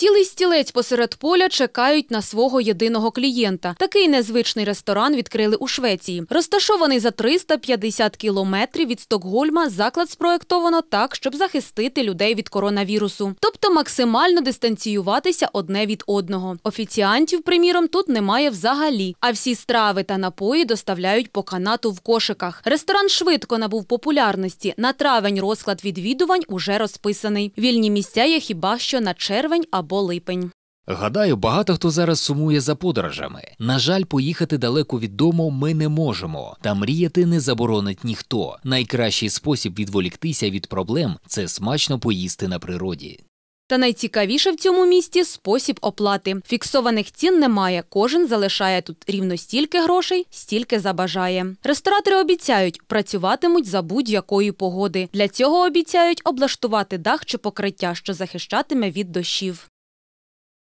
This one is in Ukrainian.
Цілий стілець посеред поля чекають на свого єдиного клієнта. Такий незвичний ресторан відкрили у Швеції. Розташований за 350 кілометрів від Стокгольма. Заклад спроєктовано так, щоб захистити людей від коронавірусу, тобто максимально дистанціюватися одне від одного. Офіціантів, приміром, тут немає взагалі. А всі страви та напої доставляють по канату в кошиках. Ресторан швидко набув популярності. На травень розклад відвідувань уже розписаний. Вільні місця є хіба що на червень або або липень. Гадаю, багато хто зараз сумує за подорожами. На жаль, поїхати далеко від дому ми не можемо, та мріяти не заборонить ніхто. Найкращий спосіб відволіктися від проблем це смачно поїсти на природі. Та найцікавіше в цьому місті спосіб оплати. Фіксованих цін немає. Кожен залишає тут рівно стільки грошей, стільки забажає. Ресторатори обіцяють, працюватимуть за будь-якої погоди. Для цього обіцяють облаштувати дах чи покриття, що захищатиме від дощів.